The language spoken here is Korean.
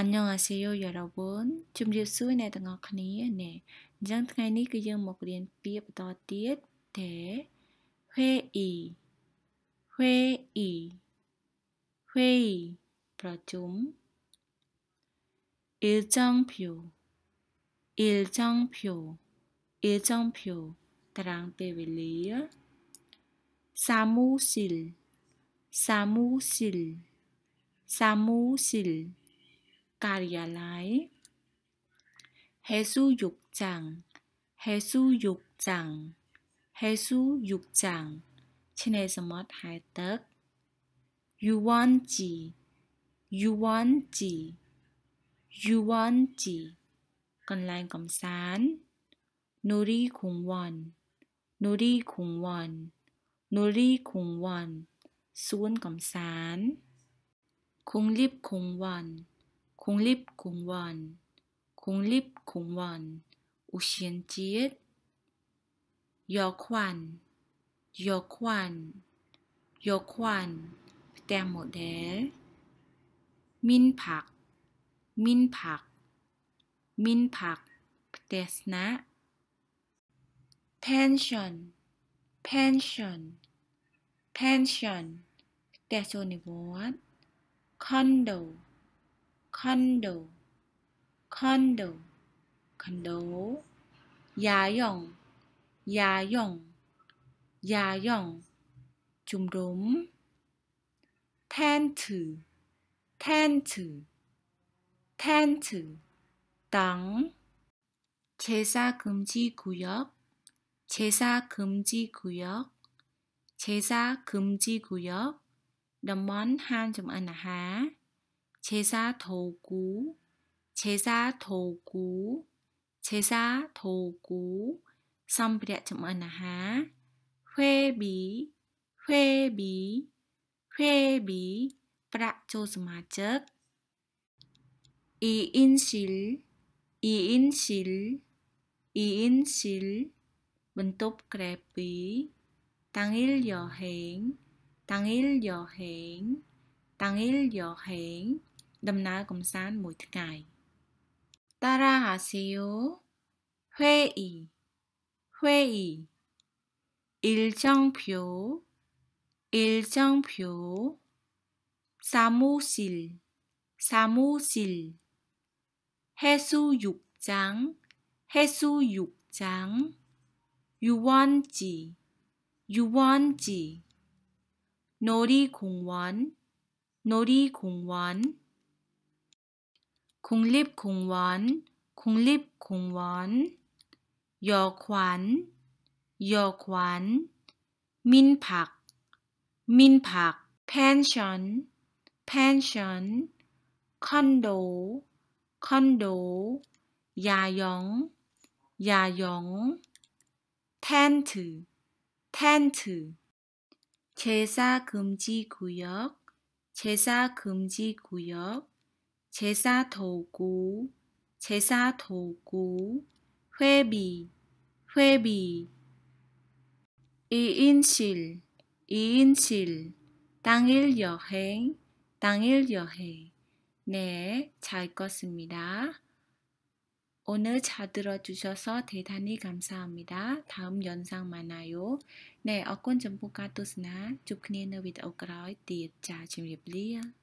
អញ្ញងអាសេយោយ៉ារ៉ាវុនជំរាបសួរអ្នកទាំងអស់គ្នាណែអញ្ចឹងថ្ងៃនេះគឺយើង មករៀនពាក្យបន្តទៀតទេហេអ៊ីហេអ៊ីហេអ៊ីប្រជុំអ៊ីលចង់ភូអ៊ីលចង់ភូអ៊ីលចង់ភូតារាងពេលវេលាសាមូស៊ីលសាមូស៊ីលសាមូស៊ីលกาลยาไลเฮซูยุกจัง เฮซูยุกจัง เฮซู ยุกจังชนสมอตไฮเต็ยูวันจี ยูวันจี ยูวันจี กันแรงกับสานนูรีคุงวันนูรีคุงวันนูรีคุงวันซูนกับสานคุงลิบคุงวันคงลิบคงวันคงลิบคงวันอุเชียนจีดยอควันยอควันยอควันแต่โมเดล มินผัก มินผัก มินผักแต่สนะเพนชั o n pension pension แต่โซนิวอร์ดคอนโด condo, condo, condo, 야영, 야영, 야영, 중롬, 텐트, 텐트, 텐트, 땅, 제사 금지 구역, 제사 금지 구역, 제사 금지 구역, 넘먼 한좀 아나하. 제사 도구, 제사 도구, 제사 도구, 선리아증은하 회비, 회비, 회비, 프라조스마적, 이인실, 이인실, 이인실, 문톱 그래비, 당일 여행, 당일 여행, 당일 여행, ដំណើរកំសាន្តមួយថ្ងៃតារាហាស៊ីយូហេអ៊ីហេអ៊ីអ៊ីលចង់ភូអ៊ីលចង់ភូសាមូស៊ីលសាមូស៊ីលហេស៊ូយុកចាំងហេស៊ូយុកចាំង유원지유원지놀이공원놀이공원 국립공원, 국립공원, 여관, 여관, 민박, 민박, 펜션, 펜션, 컨도컨도 야영, 야영, 텐트, 텐트, 제사 금지 구역, 제사 금지 구역, 제사 도구, 제사 도구, 회비, 회비. 이인실, 이인실, 당일 여행, 당일 여행. 네, 잘읽습니다 오늘 잘 들어주셔서 대단히 감사합니다. 다음 영상 만나요. 네, 어권 정보가 또스나 쭉គ្នានៅវីដេអូក្រោ